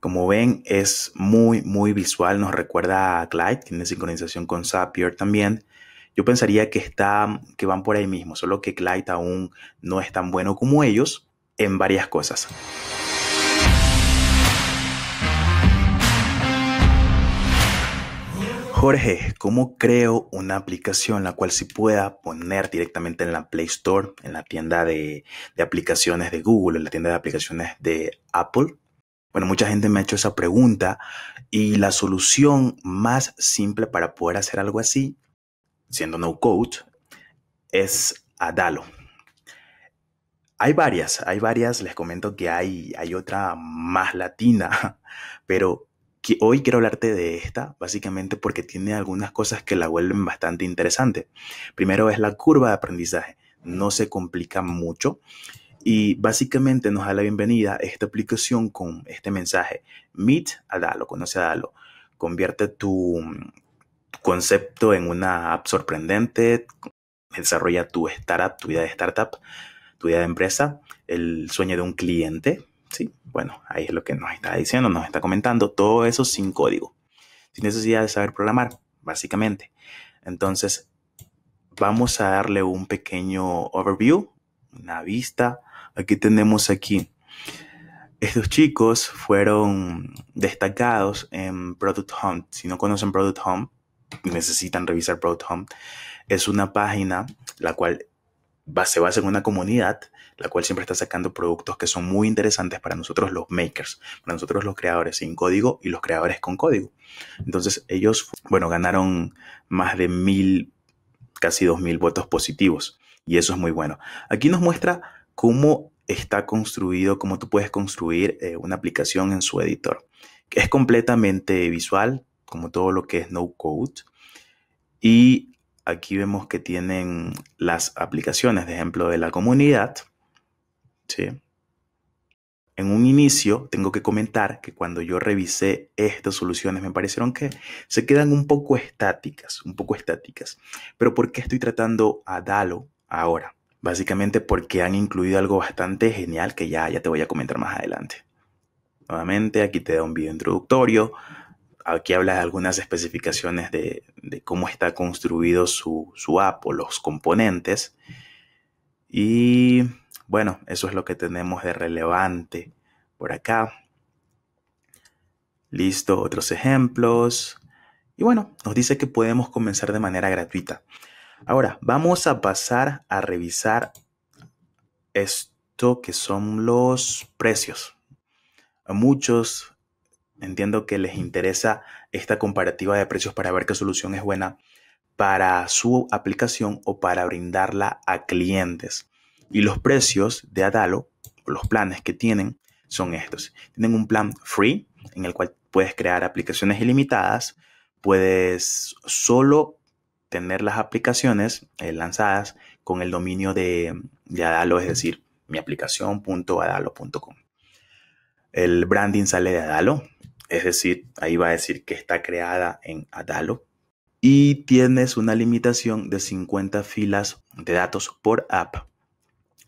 Como ven, es muy, muy visual, nos recuerda a Clyde, tiene sincronización con Zapier también. Yo pensaría que, está, que van por ahí mismo, solo que Clyde aún no es tan bueno como ellos en varias cosas. Jorge, ¿cómo creo una aplicación la cual se pueda poner directamente en la Play Store, en la tienda de, de aplicaciones de Google, en la tienda de aplicaciones de Apple? Bueno, mucha gente me ha hecho esa pregunta y la solución más simple para poder hacer algo así, siendo no coach es Adalo. Hay varias, hay varias, les comento que hay, hay otra más latina, pero que hoy quiero hablarte de esta, básicamente porque tiene algunas cosas que la vuelven bastante interesante. Primero es la curva de aprendizaje, no se complica mucho y básicamente nos da la bienvenida esta aplicación con este mensaje. Meet a Dalo, conoce a Dalo. Convierte tu mm, concepto en una app sorprendente. Desarrolla tu startup, tu idea de startup, tu idea de empresa, el sueño de un cliente. Sí, bueno, ahí es lo que nos está diciendo, nos está comentando. Todo eso sin código, sin necesidad de saber programar, básicamente. Entonces, vamos a darle un pequeño overview, una vista Aquí tenemos aquí. Estos chicos fueron destacados en Product Hunt. Si no conocen Product Hunt, necesitan revisar Product Hunt. Es una página la cual se basa en una comunidad, la cual siempre está sacando productos que son muy interesantes para nosotros los makers, para nosotros los creadores sin código y los creadores con código. Entonces ellos, bueno, ganaron más de mil, casi dos mil votos positivos. Y eso es muy bueno. Aquí nos muestra cómo está construido, cómo tú puedes construir eh, una aplicación en su editor, que es completamente visual, como todo lo que es no code. Y aquí vemos que tienen las aplicaciones, de ejemplo, de la comunidad. ¿sí? En un inicio, tengo que comentar que cuando yo revisé estas soluciones, me parecieron que se quedan un poco estáticas, un poco estáticas. Pero ¿por qué estoy tratando a Dalo ahora? básicamente porque han incluido algo bastante genial que ya, ya te voy a comentar más adelante. Nuevamente, aquí te da un video introductorio, aquí habla de algunas especificaciones de, cómo está construido su, su, app o los componentes. Y bueno, eso es lo que tenemos de relevante por acá. Listo, otros ejemplos. Y bueno, nos dice que podemos comenzar de manera gratuita. Ahora, vamos a pasar a revisar esto que son los precios. A muchos entiendo que les interesa esta comparativa de precios para ver qué solución es buena para su aplicación o para brindarla a clientes. Y los precios de Adalo, los planes que tienen, son estos. Tienen un plan free en el cual puedes crear aplicaciones ilimitadas, puedes solo tener las aplicaciones eh, lanzadas con el dominio de, Adalo, es decir, mi aplicación.adalo.com. El branding sale de Adalo, es decir, ahí va a decir que está creada en Adalo y tienes una limitación de 50 filas de datos por app.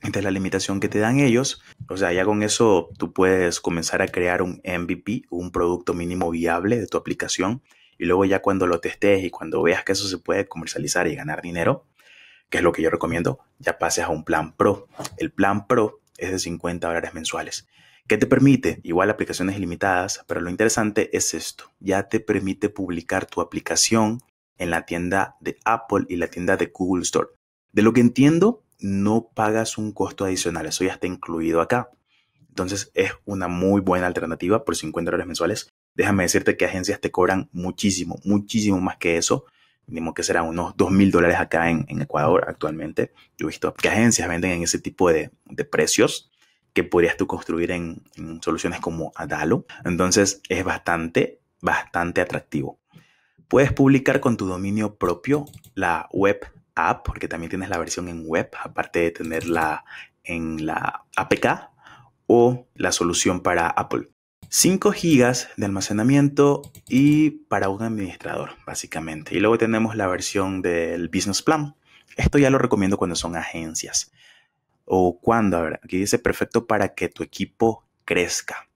Esta es la limitación que te dan ellos. O sea, ya con eso tú puedes comenzar a crear un MVP, un producto mínimo viable de tu aplicación y luego ya cuando lo testes y cuando veas que eso se puede comercializar y ganar dinero, que es lo que yo recomiendo, ya pases a un plan pro. El plan pro es de 50 dólares mensuales. ¿Qué te permite? Igual aplicaciones ilimitadas, pero lo interesante es esto. Ya te permite publicar tu aplicación en la tienda de Apple y la tienda de Google Store. De lo que entiendo, no pagas un costo adicional, eso ya está incluido acá. Entonces es una muy buena alternativa por 50 dólares mensuales déjame decirte que agencias te cobran muchísimo, muchísimo más que eso. Mínimo que será unos 2 mil dólares acá en, Ecuador actualmente. Yo he visto que agencias venden en ese tipo de, precios que podrías tú construir en, en soluciones como Adalo. Entonces es bastante, bastante atractivo. Puedes publicar con tu dominio propio la web app, porque también tienes la versión en web, aparte de tenerla en la APK o la solución para Apple. 5 GB de almacenamiento y para un administrador, básicamente. Y luego tenemos la versión del Business Plan. Esto ya lo recomiendo cuando son agencias. O cuando, a ver, aquí dice perfecto para que tu equipo crezca,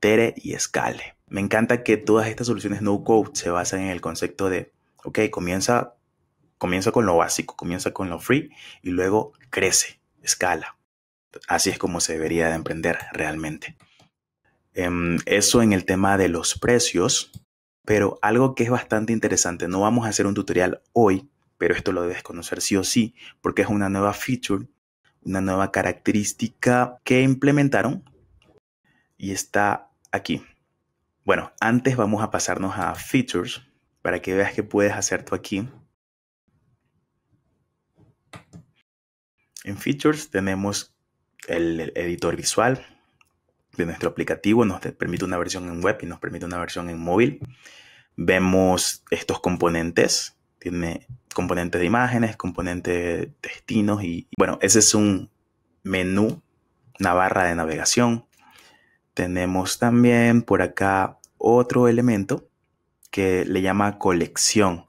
tere y escale. Me encanta que todas estas soluciones no code se basen en el concepto de, ok, comienza, comienza con lo básico, comienza con lo free y luego crece, escala. Así es como se debería de emprender realmente. Em, eso en el tema de los precios, pero algo que es bastante interesante, no vamos a hacer un tutorial hoy, pero esto lo debes conocer sí o sí, porque es una nueva feature, una nueva característica que implementaron y está aquí. Bueno, antes vamos a pasarnos a features para que veas que puedes hacer tú aquí. En features tenemos el editor visual, de nuestro aplicativo, nos permite una versión en web y nos permite una versión en móvil. Vemos estos componentes, tiene componentes de imágenes, componentes de destinos y bueno, ese es un menú, una barra de navegación. Tenemos también por acá otro elemento que le llama colección.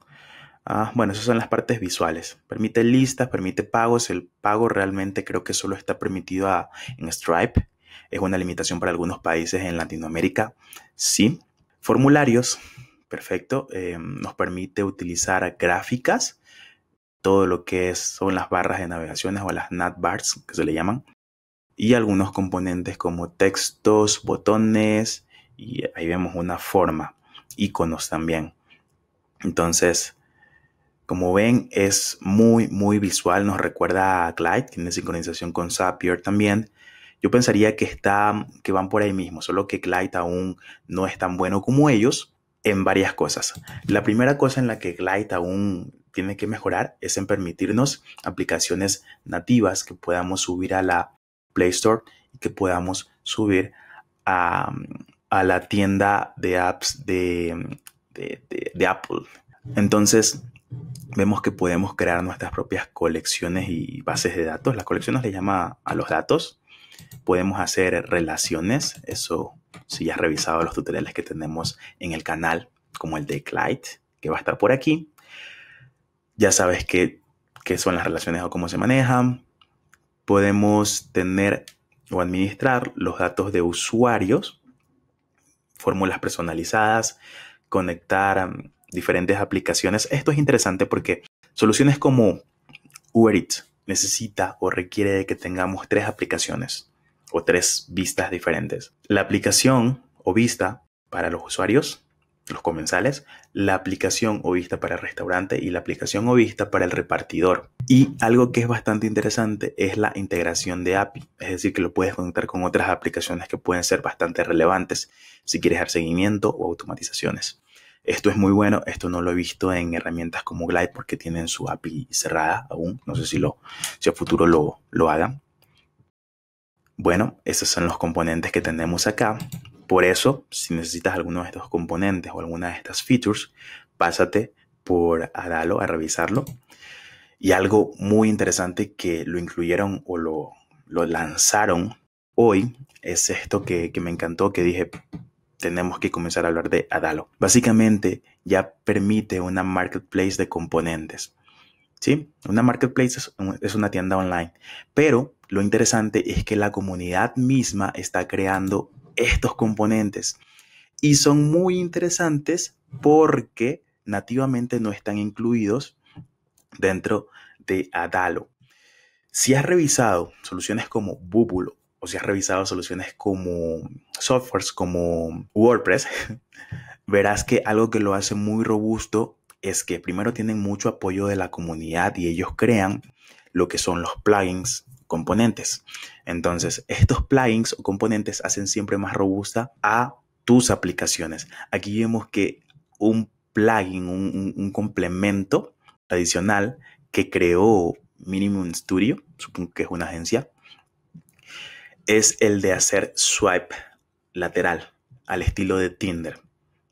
Ah, bueno, esas son las partes visuales. Permite listas, permite pagos. El pago realmente creo que solo está permitido en Stripe es una limitación para algunos países en Latinoamérica, sí. Formularios, perfecto, eh, nos permite utilizar gráficas, todo lo que son las barras de navegaciones o las Bars, que se le llaman, y algunos componentes como textos, botones, y ahí vemos una forma, iconos también. Entonces, como ven, es muy, muy visual, nos recuerda a Glide, tiene sincronización con Zapier también, yo pensaría que, que van por ahí mismo, solo que Glide aún no es tan bueno como ellos en varias cosas. La primera cosa en la que Glide aún tiene que mejorar es en permitirnos aplicaciones nativas que podamos subir a la Play Store y que podamos subir a, la tienda de apps de, de, Apple. Entonces, vemos que podemos crear nuestras propias colecciones y bases de datos. Las colecciones le llama a los datos Podemos hacer relaciones, eso si ya has revisado los tutoriales que tenemos en el canal, como el de Clyde, que va a estar por aquí. Ya sabes qué son las relaciones o cómo se manejan. Podemos tener o administrar los datos de usuarios, fórmulas personalizadas, conectar diferentes aplicaciones. Esto es interesante porque soluciones como Uber necesita o requiere de que tengamos tres aplicaciones o tres vistas diferentes. La aplicación o vista para los usuarios, los comensales, la aplicación o vista para el restaurante y la aplicación o vista para el repartidor. Y algo que es bastante interesante es la integración de API, es decir, que lo puedes conectar con otras aplicaciones que pueden ser bastante relevantes si quieres dar seguimiento o automatizaciones. Esto es muy bueno, esto no lo he visto en herramientas como Glide porque tienen su API cerrada aún, no sé si, lo, si a futuro lo, lo hagan. Bueno, esos son los componentes que tenemos acá. Por eso, si necesitas alguno de estos componentes o alguna de estas features, pásate por Adalo a revisarlo. Y algo muy interesante que lo incluyeron o lo, lo lanzaron hoy es esto que, que me encantó, que dije, tenemos que comenzar a hablar de Adalo. Básicamente ya permite una marketplace de componentes. ¿Sí? Una marketplace es, es una tienda online, pero lo interesante es que la comunidad misma está creando estos componentes y son muy interesantes porque nativamente no están incluidos dentro de Adalo. Si has revisado soluciones como Búbulo si has revisado soluciones como softwares como WordPress, verás que algo que lo hace muy robusto es que primero tienen mucho apoyo de la comunidad y ellos crean lo que son los plugins componentes. Entonces, estos plugins o componentes hacen siempre más robusta a tus aplicaciones. Aquí vemos que un plugin, un, un complemento adicional que creó Minimum Studio, supongo que es una agencia, es el de hacer swipe lateral al estilo de Tinder.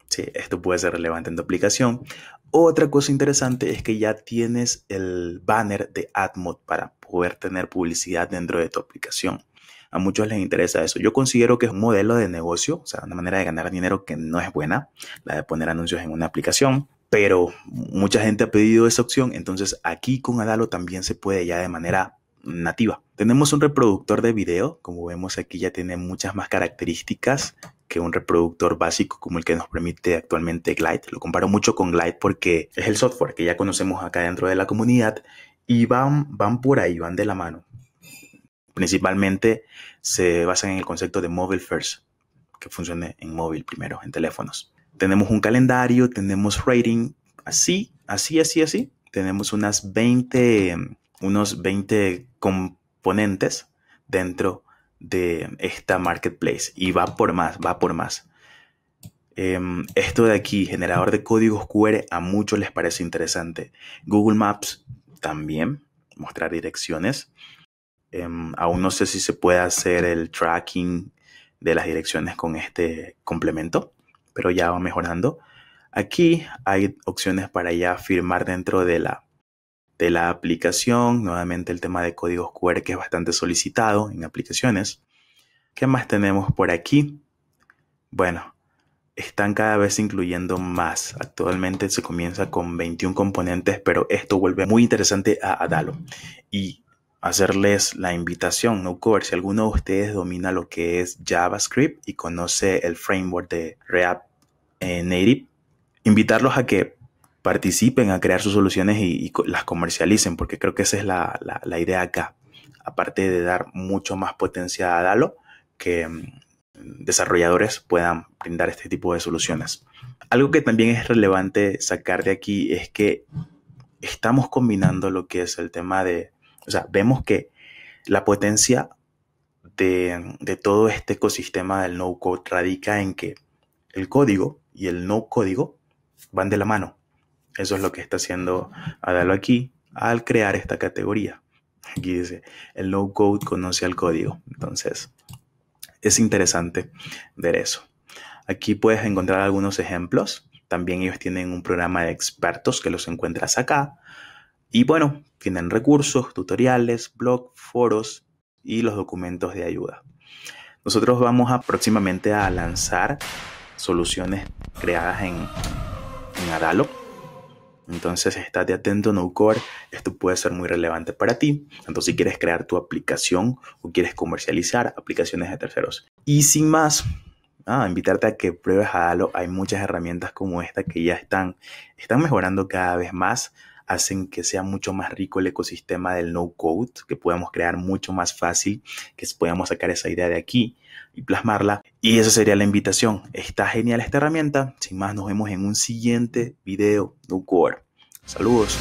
Sí, esto puede ser relevante en tu aplicación. Otra cosa interesante es que ya tienes el banner de AdMod para poder tener publicidad dentro de tu aplicación. A muchos les interesa eso. Yo considero que es un modelo de negocio, o sea, una manera de ganar dinero que no es buena, la de poner anuncios en una aplicación, pero mucha gente ha pedido esa opción, entonces aquí con Adalo también se puede ya de manera nativa. Tenemos un reproductor de video, como vemos aquí ya tiene muchas más características que un reproductor básico como el que nos permite actualmente Glide. Lo comparo mucho con Glide porque es el software que ya conocemos acá dentro de la comunidad y van, van por ahí, van de la mano. Principalmente se basan en el concepto de mobile first, que funcione en móvil primero, en teléfonos. Tenemos un calendario, tenemos rating, así, así, así, así. Tenemos unas 20 unos 20 componentes dentro de esta marketplace y va por más, va por más. Em, esto de aquí, generador de códigos QR, a muchos les parece interesante. Google Maps también, mostrar direcciones. Em, aún no sé si se puede hacer el tracking de las direcciones con este complemento, pero ya va mejorando. Aquí hay opciones para ya firmar dentro de la de la aplicación. Nuevamente el tema de códigos QR que es bastante solicitado en aplicaciones. ¿Qué más tenemos por aquí? Bueno, están cada vez incluyendo más. Actualmente se comienza con 21 componentes, pero esto vuelve muy interesante a Adalo. Y hacerles la invitación, no cover, si alguno de ustedes domina lo que es JavaScript y conoce el framework de React Native, invitarlos a que participen a crear sus soluciones y, las comercialicen, porque creo que esa es la, idea acá. Aparte de dar mucho más potencia a Dalo, que mm, desarrolladores puedan brindar este tipo de soluciones. Algo que también es relevante sacar de aquí es que estamos combinando lo que es el tema de, o sea, vemos que la potencia de, de todo este ecosistema del no-code radica en que el código y el no código van de la mano. Eso es lo que está haciendo Adalo aquí al crear esta categoría. Aquí dice, el low code conoce al código. Entonces, es interesante ver eso. Aquí puedes encontrar algunos ejemplos. También ellos tienen un programa de expertos que los encuentras acá. Y bueno, tienen recursos, tutoriales, blog, foros y los documentos de ayuda. Nosotros vamos próximamente a lanzar soluciones creadas en Adalo entonces, estate atento, no core, esto puede ser muy relevante para ti. Entonces, si quieres crear tu aplicación o quieres comercializar aplicaciones de terceros. Y sin más, invitarte a que pruebes a Halo. Hay muchas herramientas como esta que ya están, están mejorando cada vez más hacen que sea mucho más rico el ecosistema del no code, que podamos crear mucho más fácil, que podamos sacar esa idea de aquí y plasmarla. Y esa sería la invitación. Está genial esta herramienta. Sin más, nos vemos en un siguiente video no code. Saludos.